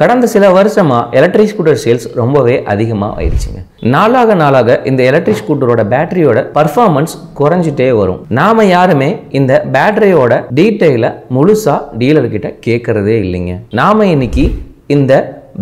கடந்த சில வருஷமாக எலக்ட்ரிக் ஸ்கூட்டர் சேல்ஸ் ரொம்பவே அதிகமாக ஆயிடுச்சுங்க நாளாக நாளாக இந்த எலக்ட்ரிக் ஸ்கூட்டரோட பேட்டரியோட பர்ஃபார்மன்ஸ் குறைஞ்சிட்டே வரும் நாம் யாருமே இந்த பேட்டரியோட டீட்டெயிலை முழுசாக டீலர்கிட்ட கேட்குறதே இல்லைங்க நாம் இன்னைக்கு இந்த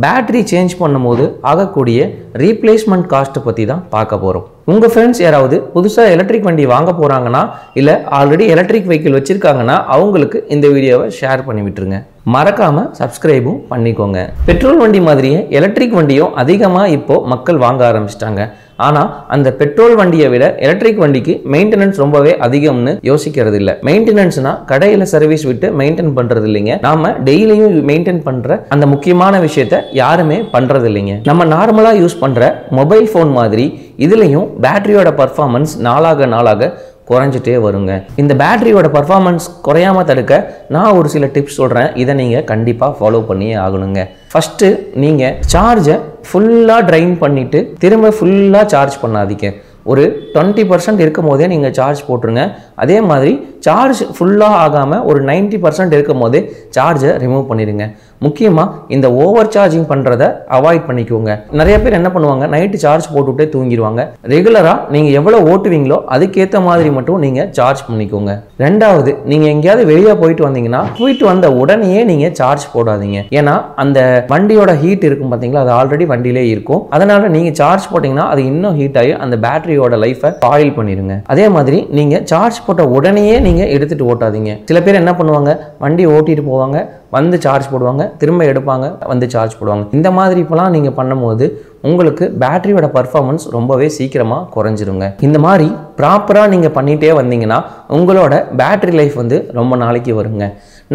பேட்டரி சேஞ்ச் பண்ணும்போது ஆகக்கூடிய ரீப்ளேஸ்மெண்ட் காஸ்ட்டை பற்றி தான் பார்க்க போகிறோம் உங்கள் ஃப்ரெண்ட்ஸ் யாராவது புதுசாக எலக்ட்ரிக் வண்டி வாங்க போகிறாங்கன்னா இல்லை ஆல்ரெடி எலக்ட்ரிக் வெஹிக்கிள் வச்சுருக்காங்கன்னா அவங்களுக்கு இந்த வீடியோவை ஷேர் பண்ணி விட்டுருங்க மறக்காமல் சப்ஸ்கிரைபும் பண்ணிக்கோங்க பெட்ரோல் வண்டி மாதிரியே எலக்ட்ரிக் வண்டியும் அதிகமாக இப்போது மக்கள் வாங்க ஆரம்பிச்சிட்டாங்க ஆனால் அந்த பெட்ரோல் வண்டியை விட எலக்ட்ரிக் வண்டிக்கு மெயின்டெனன்ஸ் ரொம்பவே அதிகம்னு யோசிக்கிறது இல்லை மெயின்டெனன்ஸ்னா கடையில் சர்வீஸ் விட்டு மெயின்டைன் பண்ணுறது இல்லைங்க நாம் டெய்லியும் மெயின்டைன் பண்ணுற அந்த முக்கியமான விஷயத்த யாருமே பண்ணுறது இல்லைங்க நம்ம நார்மலாக யூஸ் பண்ணுற மொபைல் ஃபோன் மாதிரி இதுலேயும் பேட்டரியோட பர்ஃபார்மன்ஸ் நாளாக நாளாக குறைஞ்சிட்டே வருங்க இந்த பேட்டரியோட பர்ஃபார்மன்ஸ் குறையாமல் தடுக்க நான் ஒரு சில டிப்ஸ் சொல்கிறேன் இதை நீங்கள் கண்டிப்பாக ஃபாலோ பண்ணியே ஆகணுங்க ஃபஸ்ட்டு நீங்கள் சார்ஜை ஃபுல்லாக ட்ரைன் பண்ணிவிட்டு திரும்ப ஃபுல்லாக சார்ஜ் பண்ணாதீங்க ஒரு டுவெண்ட்டி பர்சன்ட் இருக்கும் போதே நீங்கள் சார்ஜ் போட்டுருங்க அதே மாதிரி சார்ஜ் ஃபுல்லாக ஆகாமல் ஒரு நைன்ட்டி பர்சன்ட் இருக்கும் போதே சார்ஜை ரிமூவ் பண்ணிடுங்க முக்கியமாக இந்த ஓவர் சார்ஜிங் பண்ணுறத அவாய்ட் பண்ணிக்கோங்க நிறைய பேர் என்ன பண்ணுவாங்க நைட்டு சார்ஜ் போட்டுவிட்டே தூங்கிடுவாங்க ரெகுலராக நீங்கள் எவ்வளோ ஓட்டுவீங்களோ அதுக்கேற்ற மாதிரி மட்டும் நீங்கள் சார்ஜ் பண்ணிக்கோங்க ரெண்டாவது நீங்கள் எங்கேயாவது வெளியே போயிட்டு வந்தீங்கன்னா போயிட்டு வந்த உடனேயே நீங்கள் சார்ஜ் போடாதீங்க ஏன்னா அந்த வண்டியோட ஹீட் இருக்கும் பார்த்தீங்களா அது ஆல்ரெடி வண்டியிலே இருக்கும் அதனால் நீங்கள் சார்ஜ் போட்டிங்கன்னா அது இன்னும் ஹீட் ஆகி அந்த பேட்டரி பேட்டரியோட லைஃபை ஸ்பாயில் பண்ணிடுங்க அதே மாதிரி நீங்கள் சார்ஜ் போட்ட உடனேயே நீங்கள் எடுத்துகிட்டு ஓட்டாதீங்க சில பேர் என்ன பண்ணுவாங்க வண்டி ஓட்டிட்டு போவாங்க வந்து சார்ஜ் போடுவாங்க திரும்ப எடுப்பாங்க வந்து சார்ஜ் போடுவாங்க இந்த மாதிரி இப்போலாம் நீங்கள் பண்ணும்போது உங்களுக்கு பேட்டரியோட பர்ஃபார்மன்ஸ் ரொம்பவே சீக்கிரமாக குறைஞ்சிருங்க இந்த மாதிரி ப்ராப்பராக நீங்கள் பண்ணிகிட்டே வந்தீங்கன்னா உங்களோட பேட்டரி லைஃப் வந்து ரொம்ப நாளைக்கு வருங்க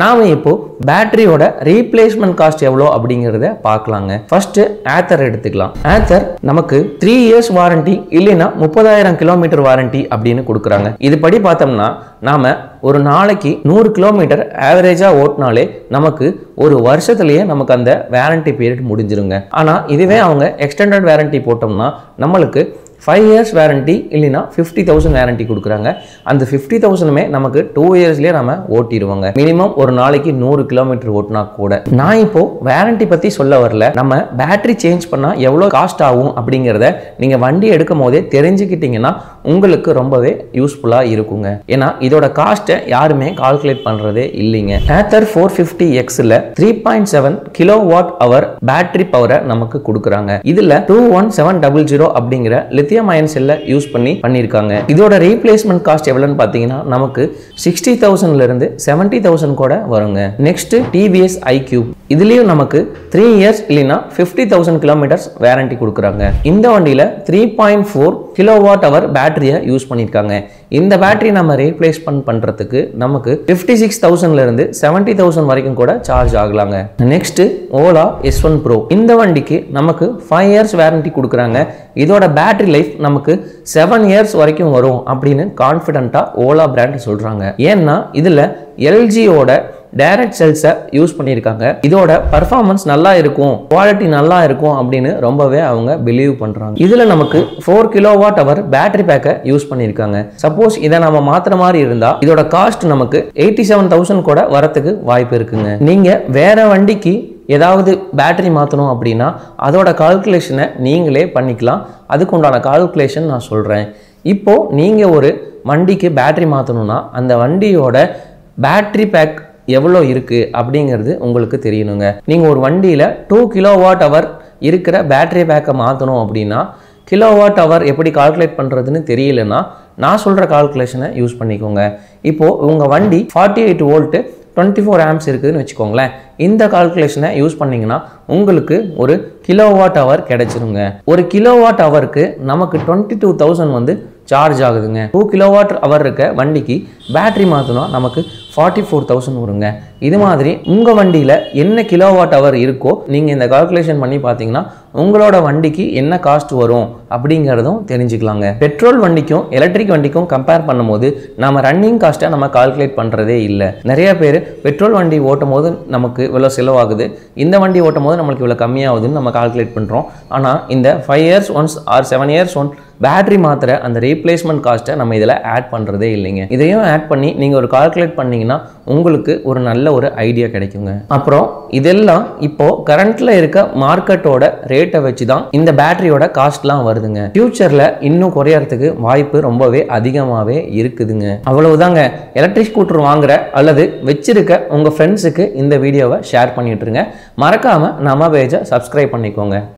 நாம் இப்போது பேட்டரியோட ரீப்ளேஸ்மெண்ட் காஸ்ட் எவ்வளோ அப்படிங்கிறத பார்க்கலாங்க ஃபஸ்ட்டு ஆத்தர் எடுத்துக்கலாம் ஆத்தர் நமக்கு த்ரீ இயர்ஸ் வாரண்ட்டி இல்லைன்னா முப்பதாயிரம் கிலோமீட்டர் வாரண்ட்டி அப்படின்னு கொடுக்குறாங்க இதுபடி பார்த்தோம்னா நாம் ஒரு நாளைக்கு நூறு கிலோமீட்டர் ஆவரேஜாக ஓட்டினாலே நமக்கு ஒரு வருஷத்துலேயே நமக்கு அந்த வேரண்டி பீரியட் முடிஞ்சிருங்க ஆனால் இதுவே அவங்க எக்ஸ்டெண்டட் வேரண்டி போட்டோம்னா நம்மளுக்கு ஃபைவ் இயர்ஸ் வேரண்ட்டி இல்லைனா ஃபிஃப்டி தௌசண்ட் வேரண்டி கொடுக்குறாங்க அந்த ஃபிஃப்டி தௌசண்ட்மே நமக்கு டூ இயர்ஸ்லேயே நம்ம ஓட்டிடுவோங்க மினிமம் ஒரு நாளைக்கு நூறு கிலோமீட்டர் ஓட்டினா கூட நான் இப்போது வேரண்ட்டி பற்றி சொல்ல வரல நம்ம பேட்டரி சேஞ்ச் பண்ணால் எவ்வளோ காஸ்ட் ஆகும் அப்படிங்கிறத நீங்கள் வண்டி எடுக்கும் போதே தெரிஞ்சுக்கிட்டிங்கன்னா உங்களுக்கு ரொம்பவே யூஸ்ஃபுல்லாக இருக்குங்க ஏன்னா இதோட காஸ்ட்டை யாருமே கால்குலேட் பண்ணுறதே இல்லைங்க ஆத்தர் ஃபோர் ஃபிஃப்டி எக்ஸில் three point seven kilo watt hour battery பவரை நமக்கு கொடுக்குறாங்க இதில் two one seven double zero அப்படிங்கிற லித்தி லித்தியம் அயன் செல்ல யூஸ் பண்ணி பண்ணியிருக்காங்க இதோட ரீப்ளேஸ்மெண்ட் காஸ்ட் எவ்வளோன்னு பார்த்தீங்கன்னா நமக்கு சிக்ஸ்டி தௌசண்ட்ல இருந்து செவன்ட்டி தௌசண்ட் கூட வருங்க நெக்ஸ்ட் டிவிஎஸ் ஐ கியூப் இதுலயும் நமக்கு த்ரீ இயர்ஸ் இல்லைன்னா ஃபிஃப்டி தௌசண்ட் கிலோமீட்டர்ஸ் வேரண்டி கொடுக்குறாங்க இந்த வண்டியில் three point four kilowatt hour பேட்டரியை யூஸ் பண்ணியிருக்காங்க இந்த பேட்டரி நம்ம ரீப்ளேஸ்மெண்ட் பண்ணுறதுக்கு நமக்கு ஃபிஃப்டி சிக்ஸ் தௌசண்ட்லேருந்து செவன்ட்டி தௌசண்ட் வரைக்கும் கூட சார்ஜ் ஆகலாங்க next Ola S one pro இந்த வண்டிக்கு நமக்கு ஃபைவ் இயர்ஸ் வேரண்டி கொடுக்குறாங்க இதோட பேட்டரி லைஃப் நமக்கு செவன் இயர்ஸ் வரைக்கும் வரும் அப்படின்னு கான்ஃபிடண்ட்டாக ஓலா பிராண்ட் சொல்கிறாங்க ஏன்னா இதில் எல்ஜியோட டைரக்ட் செல்ஸை யூஸ் பண்ணியிருக்காங்க இதோட பர்ஃபார்மன்ஸ் நல்லா இருக்கும் குவாலிட்டி நல்லா இருக்கும் அப்படின்னு ரொம்பவே அவங்க பிலீவ் பண்ணுறாங்க இதில் நமக்கு ஃபோர் வாட் அவர் பேட்டரி பேக்கை யூஸ் பண்ணியிருக்காங்க சப்போஸ் இதை நம்ம மாற்றுற மாதிரி இருந்தால் இதோட காஸ்ட் நமக்கு எயிட்டி செவன் தௌசண்ட் கூட வரத்துக்கு வாய்ப்பு இருக்குங்க நீங்கள் வேற வண்டிக்கு ஏதாவது பேட்டரி மாற்றணும் அப்படின்னா அதோட கால்குலேஷனை நீங்களே பண்ணிக்கலாம் அதுக்கு உண்டான கால்குலேஷன் நான் சொல்கிறேன் இப்போது நீங்கள் ஒரு வண்டிக்கு பேட்டரி மாற்றணும்னா அந்த வண்டியோட பேட்டரி பேக் எவ்வளோ இருக்குது அப்படிங்கிறது உங்களுக்கு தெரியணுங்க நீங்கள் ஒரு வண்டியில் டூ கிலோ வாட் அவர் இருக்கிற பேட்ரி பேக்கை மாற்றணும் அப்படின்னா கிலோவாட் ஹவர் எப்படி கால்குலேட் பண்ணுறதுன்னு தெரியலன்னா நான் சொல்கிற கால்குலேஷனை யூஸ் பண்ணிக்கோங்க இப்போது உங்கள் வண்டி forty eight volt twenty four amps இருக்குதுன்னு வச்சுக்கோங்களேன் இந்த கால்குலேஷனை யூஸ் பண்ணிங்கன்னா உங்களுக்கு ஒரு கிலோவாட் ஹவர் கிடைச்சிருங்க ஒரு கிலோவாட் ஹவருக்கு நமக்கு டுவெண்ட்டி டூ தௌசண்ட் வந்து சார்ஜ் ஆகுதுங்க டூ கிலோவாட் ஹவர் இருக்க வண்டிக்கு பேட்ரி மாற்றினா நமக்கு ஃபார்ட்டி ஃபோர் தௌசண்ட் வருங்க இது மாதிரி உங்கள் வண்டியில் என்ன கிலோவாட் ஹவர் இருக்கோ நீங்கள் இந்த கால்குலேஷன் பண்ணி பார்த்தீங்கன்னா உங்களோட வண்டிக்கு என்ன காஸ்ட் வரும் அப்படிங்கிறதும் தெரிஞ்சுக்கலாங்க பெட்ரோல் வண்டிக்கும் எலக்ட்ரிக் வண்டிக்கும் கம்பேர் பண்ணும்போது நம்ம ரன்னிங் காஸ்ட்டை நம்ம கால்குலேட் பண்ணுறதே இல்லை நிறைய பேர் பெட்ரோல் வண்டி ஓட்டும் போது நமக்கு இவ்வளோ செலவாகுது இந்த வண்டி ஓட்டும் போது நம்மளுக்கு இவ்வளோ கம்மியாகுதுன்னு நம்ம கால்குலேட் பண்ணுறோம் ஆனால் இந்த five years once or seven years one battery மாத்திரை அந்த ரீப்ளேஸ்மெண்ட் காஸ்ட்டை நம்ம இதில் ஆட் பண்ணுறதே இல்லைங்க இதையும் ஆட் பண்ணி நீங்கள் ஒரு கால்குலேட் பண்ணிங்கன்னா உங்களுக்கு ஒரு நல்ல ஒரு ஐடியா கிடைக்குங்க அப்புறம் இதெல்லாம் இப்போது கரண்ட்டில் இருக்க மார்க்கெட்டோட ரேட்டை வச்சு தான் இந்த பேட்டரியோட காஸ்ட்லாம் வருதுங்க ஃப்யூச்சரில் இன்னும் குறையறதுக்கு வாய்ப்பு ரொம்பவே அதிகமாகவே இருக்குதுங்க அவ்வளவுதாங்க எலக்ட்ரிக் ஸ்கூட்டர் வாங்குற அல்லது வச்சிருக்க உங்கள் ஃப்ரெண்ட்ஸுக்கு இந்த வீடியோவை ஷேர் பண்ணிட்டுருங்க மறக்காமல் நம்ம பேஜை சப்ஸ்கிரைப் பண்ணிக்கோங்க